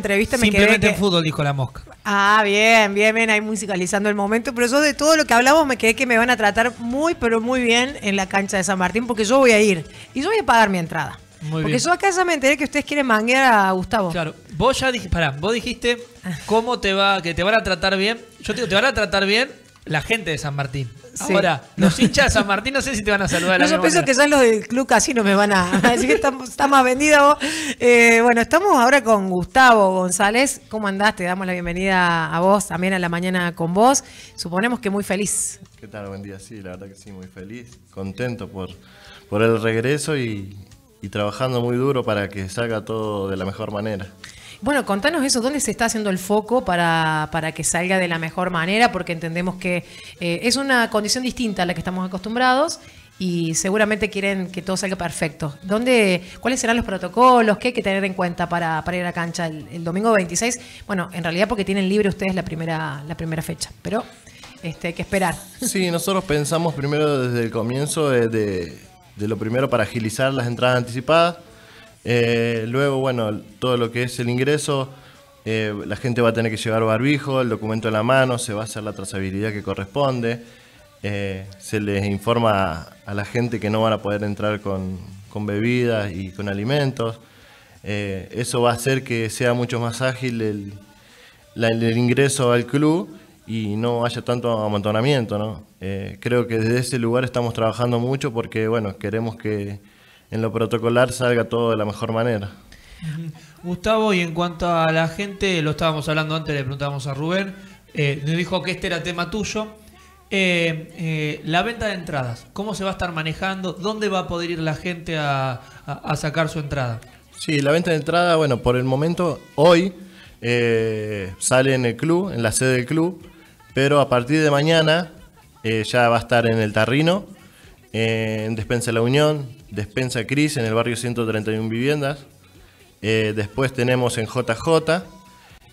entrevista me Simplemente quedé en fútbol dijo la mosca. Ah, bien, bien, bien, ahí musicalizando el momento. Pero yo de todo lo que hablamos me quedé que me van a tratar muy, pero muy bien en la cancha de San Martín porque yo voy a ir y yo voy a pagar mi entrada. Muy porque yo acá ya me enteré que ustedes quieren manguear a Gustavo. Claro, vos ya dijiste, pará, vos dijiste ah. cómo te va, que te van a tratar bien. Yo te digo, te van a tratar bien la gente de San Martín. Ahora, los hinchas de San Martín no sé si te van a saludar. No, yo pienso que ya los del club no me van a. decir que estamos, está más vendido eh, bueno, estamos ahora con Gustavo González. ¿Cómo andás? Te damos la bienvenida a vos también a la mañana con vos. Suponemos que muy feliz. ¿Qué tal? Buen día. Sí, la verdad que sí, muy feliz. Contento por, por el regreso y trabajando muy duro para que salga todo de la mejor manera. Bueno, contanos eso, ¿dónde se está haciendo el foco para, que salga de la mejor manera? Porque entendemos que eh, es una condición distinta a la que estamos acostumbrados y seguramente quieren que todo salga perfecto. ¿Dónde, ¿Cuáles serán los protocolos? ¿Qué hay que tener en cuenta para, ir a cancha el, domingo 26? Bueno, en realidad porque tienen libre ustedes la primera, la primera fecha, pero este, hay que esperar. Sí, nosotros pensamos primero desde el comienzo de, de lo primero para agilizar las entradas anticipadas eh, luego, bueno, todo lo que es el ingreso, eh, la gente va a tener que llevar barbijo, el documento en la mano, se va a hacer la trazabilidad que corresponde, eh, se les informa a, la gente que no van a poder entrar con, bebidas y con alimentos. eso va a hacer que sea mucho más ágil el, el ingreso al club y no haya tanto amontonamiento. ¿no? creo que desde ese lugar estamos trabajando mucho porque bueno, queremos que en lo protocolar salga todo de la mejor manera. Gustavo, y en cuanto a la gente, lo estábamos hablando antes, le preguntábamos a Rubén, eh, nos dijo que este era tema tuyo. Eh, eh, la venta de entradas, ¿cómo se va a estar manejando? ¿Dónde va a poder ir la gente a, sacar su entrada? Sí, la venta de entrada, bueno, por el momento, hoy sale en el club, en la sede del club, pero a partir de mañana ya va a estar en el Tarrino eh, en Despensa La Unión, Despensa Cris en el barrio 131 Viviendas. Eh, después tenemos en JJ.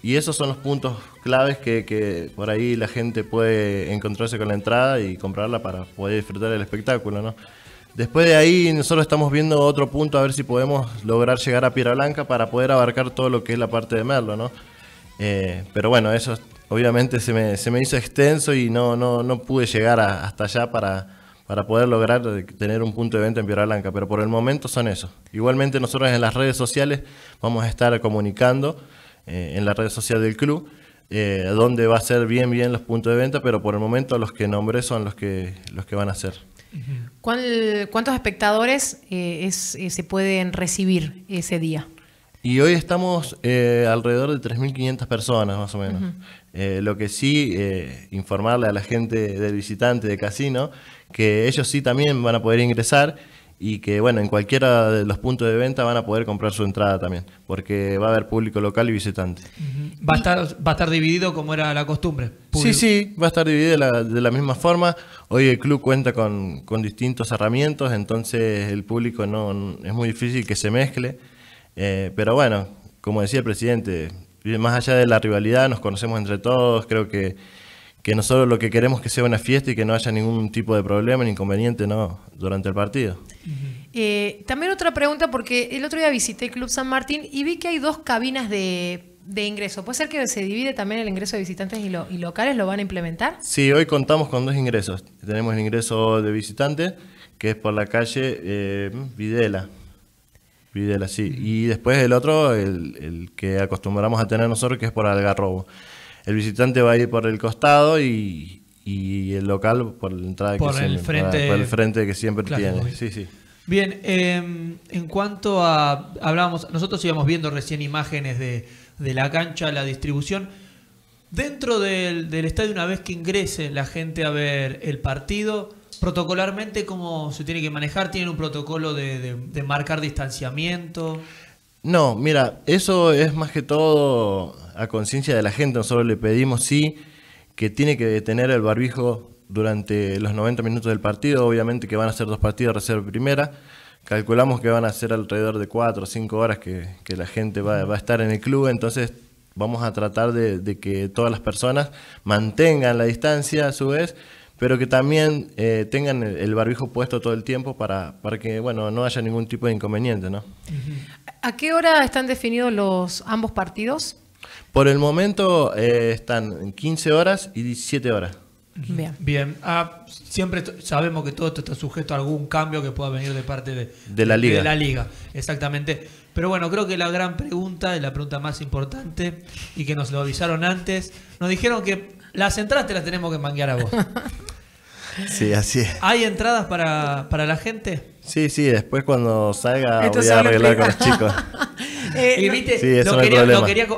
Y esos son los puntos claves que, por ahí la gente puede encontrarse con la entrada y comprarla para poder disfrutar del espectáculo, ¿no? Después de ahí nosotros estamos viendo otro punto a ver si podemos lograr llegar a Piedra Blanca para poder abarcar todo lo que es la parte de Merlo, ¿no? Eh, pero bueno, eso obviamente se me, hizo extenso y no, no, no pude llegar hasta allá para, para poder lograr eh, tener un punto de venta en Piedra Blanca, pero por el momento son eso... Igualmente nosotros en las redes sociales vamos a estar comunicando eh, en la red social del club eh, dónde va a ser bien bien los puntos de venta, pero por el momento los que nombré son los que, los que van a ser. ¿Cuántos espectadores se pueden recibir ese día? Y hoy estamos alrededor de 3.500 personas, más o menos. lo que sí, informarle a la gente del visitante de casino que ellos sí también van a poder ingresar y que bueno, en cualquiera de los puntos de venta van a poder comprar su entrada también, porque va a haber público local y visitante. va, a estar, va a estar dividido como era la costumbre. Sí, sí, va a estar dividido de la, misma forma. Hoy el club cuenta con, con distintos herramientas, entonces el público no, es muy difícil que se mezcle. Eh, pero bueno, como decía el presidente, más allá de la rivalidad, nos conocemos entre todos, creo que que nosotros lo que queremos es que sea una fiesta y que no haya ningún tipo de problema ni inconveniente no, durante el partido. Eh, también otra pregunta, porque el otro día visité el Club San Martín y vi que hay dos cabinas de, ingreso. ¿Puede ser que se divide también el ingreso de visitantes y, locales? ¿Lo van a implementar? Sí, hoy contamos con dos ingresos. Tenemos el ingreso de visitantes, que es por la calle eh, Videla. Videla, sí. Y después el otro, el, el, que acostumbramos a tener nosotros, que es por Algarrobo el visitante va a ir por el costado y, y el local por la entrada que el frente, por, el frente que siempre tiene. Bien, em, en cuanto a. Hablábamos, nosotros íbamos viendo recién imágenes de, la cancha, la distribución. Dentro del, del, estadio, una vez que ingrese la gente a ver el partido, protocolarmente, ¿cómo se tiene que manejar? ¿Tienen un protocolo de, de, de marcar distanciamiento? No, mira, eso es más que todo a conciencia de la gente. Nosotros le pedimos sí que tiene que detener el barbijo durante los 90 minutos del partido. Obviamente que van a ser dos partidos, reserva primera. Calculamos que van a ser alrededor de 4 o 5 horas que, la gente va, a estar en el club. Entonces vamos a tratar de que todas las personas mantengan la distancia a su vez pero que también eh, tengan el barbijo puesto todo el tiempo para, para que bueno, no haya ningún tipo de inconveniente. ¿no? ¿A qué hora están definidos los ambos partidos? Por el momento eh, están 15 horas y 17 horas. Bien. Ah, siempre sabemos que todo esto está sujeto a algún cambio que pueda venir de parte de, la, liga. de la liga. Exactamente. Pero bueno, creo que la gran pregunta, la pregunta más importante, y que nos lo avisaron antes, nos dijeron que las entradas te las tenemos que manguear a vos. Sí, así es. ¿Hay entradas para, para la gente? Sí, sí, después cuando salga voy a arreglar con los chicos. y viste,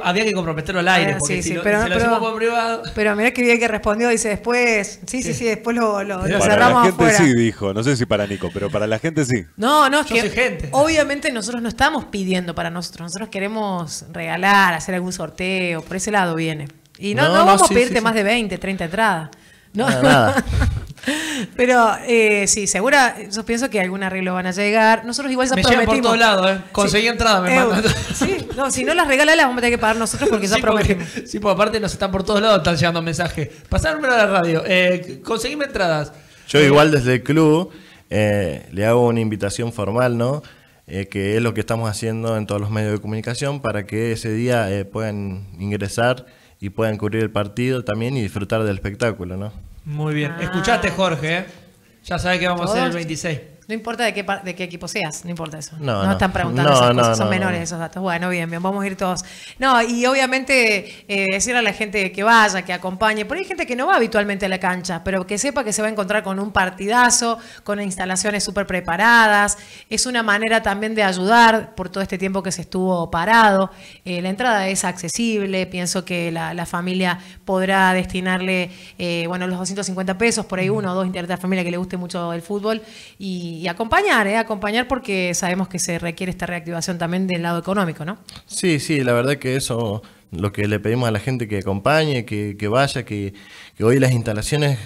había que comprometerlo al aire, ah, porque si lo, pero, se lo pero, privado. Pero mirá que bien que respondió, dice después, sí, sí, sí, después lo, cerramos afuera. Para la gente sí dijo, no sé si para Nico, pero para la gente sí. No, no, es que obviamente nosotros no estamos pidiendo para nosotros, nosotros queremos regalar, hacer algún sorteo, por ese lado viene. Y no, vamos a pedirte más de 20, 30 entradas. No, nada. Pero eh, sí, segura, yo pienso que algún arreglo van a llegar. Nosotros igual ya prometimos. por todos lados, ¿eh? Conseguí entradas eh, Sí, no, si no las regalas las vamos a tener que pagar nosotros porque ya prometimos. sí, por aparte nos están por todos lados, están llegando mensajes. Pasármelo a la radio, eh, entradas. Yo eh, igual desde el club le hago una invitación formal, ¿no? que es lo que estamos haciendo en todos los medios de comunicación para que ese día puedan ingresar y puedan cubrir el partido también y disfrutar del espectáculo, ¿no? Muy bien. Ah. escuchate Jorge. ¿eh? Ya sabes que vamos a hacer el 26. No importa de qué, de qué equipo seas, no importa eso. No, están preguntando esas cosas, son menores esos datos. Bueno, bien, bien, vamos a ir todos. No, y obviamente eh, decir a la gente que vaya, que acompañe. Por hay gente que no va habitualmente a la cancha, pero que sepa que se va a encontrar con un partidazo, con instalaciones súper preparadas. Es una manera también de ayudar por todo este tiempo que se estuvo parado. Eh, la entrada es accesible, pienso que la, familia podrá destinarle, eh, bueno, los 250 pesos, por ahí uno o dos integrantes de la familia que le guste mucho el fútbol y y acompañar, ¿eh? acompañar porque sabemos que se requiere esta reactivación también del lado económico, ¿no? Sí, sí, la verdad que eso, lo que le pedimos a la gente que acompañe, que, vaya, que, hoy las instalaciones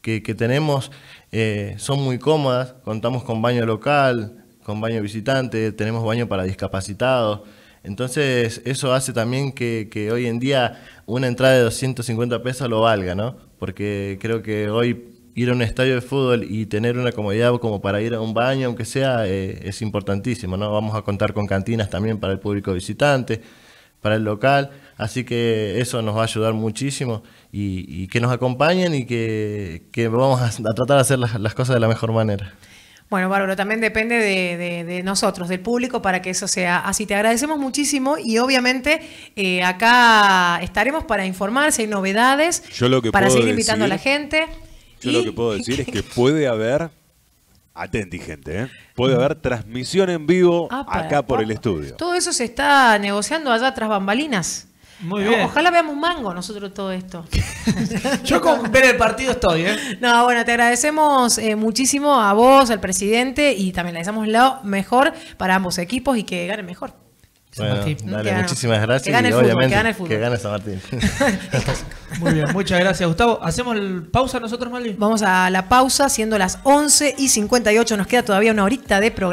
que, tenemos eh, son muy cómodas, contamos con baño local, con baño visitante, tenemos baño para discapacitados. Entonces eso hace también que, que hoy en día una entrada de 250 pesos lo valga, ¿no? Porque creo que hoy ir a un estadio de fútbol y tener una comodidad como para ir a un baño, aunque sea, eh, es importantísimo, ¿no? Vamos a contar con cantinas también para el público visitante, para el local, así que eso nos va a ayudar muchísimo y, que nos acompañen y que, vamos a, tratar de hacer las, cosas de la mejor manera. Bueno, Bárbaro, también depende de, nosotros, del público, para que eso sea así. Te agradecemos muchísimo y obviamente eh, acá estaremos para informar si hay novedades, para seguir invitando a la gente. Yo lo que puedo decir es que puede haber Atenti, gente. ¿eh? Puede haber transmisión en vivo acá por el estudio. Todo eso se está negociando allá tras bambalinas. Muy bien. Ojalá veamos un mango nosotros todo esto. Yo con ver el partido estoy, ¿eh? No, bueno, te agradecemos eh, muchísimo a vos, al presidente, y también le deseamos lo mejor para ambos equipos y que gane mejor muchísimas gracias. Que gane el fútbol, que gane San Martín. Muy bien, muchas gracias, Gustavo. ¿Hacemos el pausa nosotros, Mali? Vamos a la pausa, siendo las 11 y 58. Nos queda todavía una horita de programa.